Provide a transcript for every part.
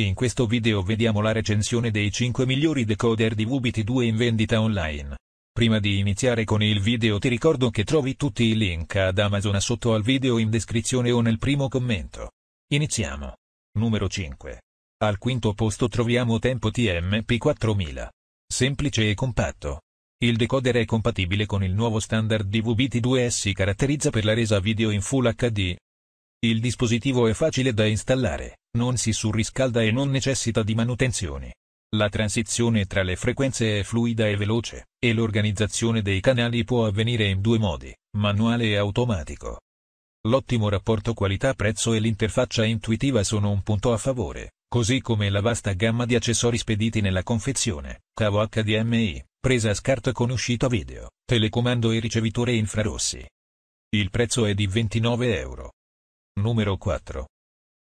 In questo video vediamo la recensione dei 5 migliori decoder di wbt 2 in vendita online. Prima di iniziare con il video ti ricordo che trovi tutti i link ad Amazon sotto al video in descrizione o nel primo commento. Iniziamo. Numero 5. Al quinto posto troviamo Tempo TMP4000. Semplice e compatto. Il decoder è compatibile con il nuovo standard di wbt 2 e si caratterizza per la resa video in Full HD. Il dispositivo è facile da installare non si surriscalda e non necessita di manutenzione. La transizione tra le frequenze è fluida e veloce, e l'organizzazione dei canali può avvenire in due modi, manuale e automatico. L'ottimo rapporto qualità-prezzo e l'interfaccia intuitiva sono un punto a favore, così come la vasta gamma di accessori spediti nella confezione, cavo HDMI, presa a scarto con uscita video, telecomando e ricevitore infrarossi. Il prezzo è di 29 euro. Numero 4.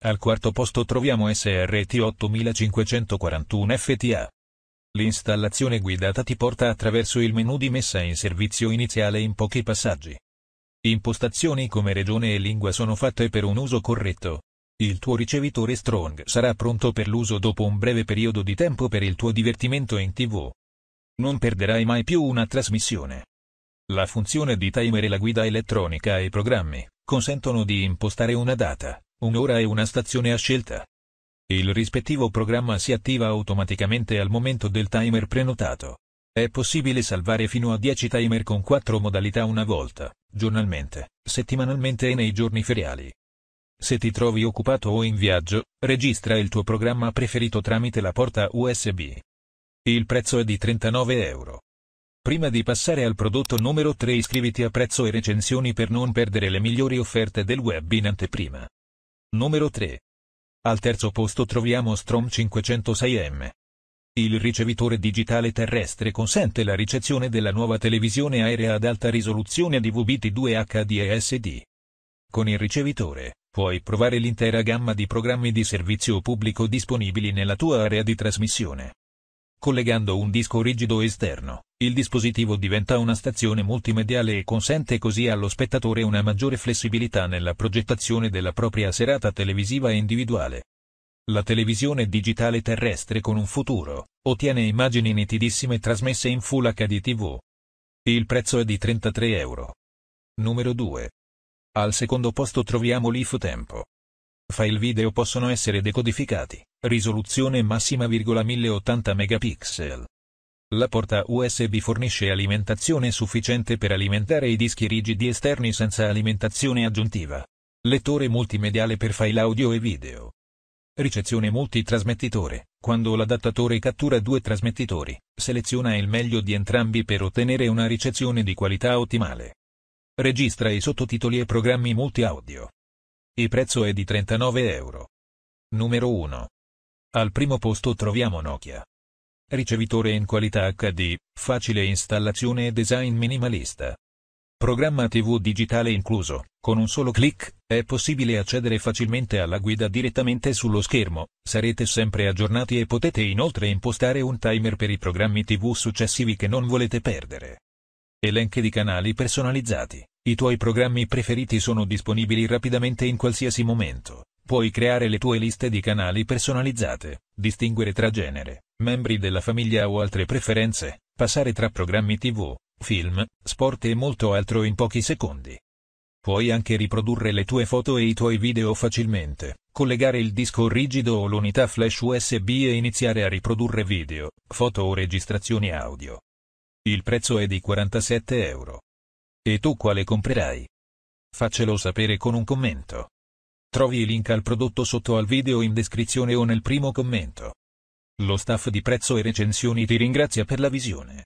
Al quarto posto troviamo SRT 8541 FTA. L'installazione guidata ti porta attraverso il menu di messa in servizio iniziale in pochi passaggi. Impostazioni come regione e lingua sono fatte per un uso corretto. Il tuo ricevitore Strong sarà pronto per l'uso dopo un breve periodo di tempo per il tuo divertimento in tv. Non perderai mai più una trasmissione. La funzione di timer e la guida elettronica ai programmi consentono di impostare una data, un'ora e una stazione a scelta. Il rispettivo programma si attiva automaticamente al momento del timer prenotato. È possibile salvare fino a 10 timer con 4 modalità una volta, giornalmente, settimanalmente e nei giorni feriali. Se ti trovi occupato o in viaggio, registra il tuo programma preferito tramite la porta USB. Il prezzo è di 39 euro. Prima di passare al prodotto numero 3 iscriviti a prezzo e recensioni per non perdere le migliori offerte del web in anteprima. Numero 3. Al terzo posto troviamo Strom 506M. Il ricevitore digitale terrestre consente la ricezione della nuova televisione aerea ad alta risoluzione DVB-T2 HD HDSD. Con il ricevitore, puoi provare l'intera gamma di programmi di servizio pubblico disponibili nella tua area di trasmissione. Collegando un disco rigido esterno, il dispositivo diventa una stazione multimediale e consente così allo spettatore una maggiore flessibilità nella progettazione della propria serata televisiva individuale. La televisione digitale terrestre con un futuro ottiene immagini nitidissime trasmesse in Full HD TV. Il prezzo è di 33 euro. Numero 2. Al secondo posto troviamo l'IFU Tempo, File video possono essere decodificati, risoluzione massima 1080 megapixel. La porta USB fornisce alimentazione sufficiente per alimentare i dischi rigidi esterni senza alimentazione aggiuntiva. Lettore multimediale per file audio e video. Ricezione multitrasmettitore. Quando l'adattatore cattura due trasmettitori, seleziona il meglio di entrambi per ottenere una ricezione di qualità ottimale. Registra i sottotitoli e programmi multi-audio. Il prezzo è di 39 euro. Numero 1. Al primo posto troviamo Nokia. Ricevitore in qualità HD, facile installazione e design minimalista. Programma TV digitale incluso, con un solo clic, è possibile accedere facilmente alla guida direttamente sullo schermo, sarete sempre aggiornati e potete inoltre impostare un timer per i programmi TV successivi che non volete perdere. Elenchi di canali personalizzati. I tuoi programmi preferiti sono disponibili rapidamente in qualsiasi momento. Puoi creare le tue liste di canali personalizzate, distinguere tra genere, membri della famiglia o altre preferenze, passare tra programmi TV, film, sport e molto altro in pochi secondi. Puoi anche riprodurre le tue foto e i tuoi video facilmente, collegare il disco rigido o l'unità flash USB e iniziare a riprodurre video, foto o registrazioni audio. Il prezzo è di 47 euro. E tu quale comprerai? Faccelo sapere con un commento. Trovi i link al prodotto sotto al video in descrizione o nel primo commento. Lo staff di prezzo e recensioni ti ringrazia per la visione.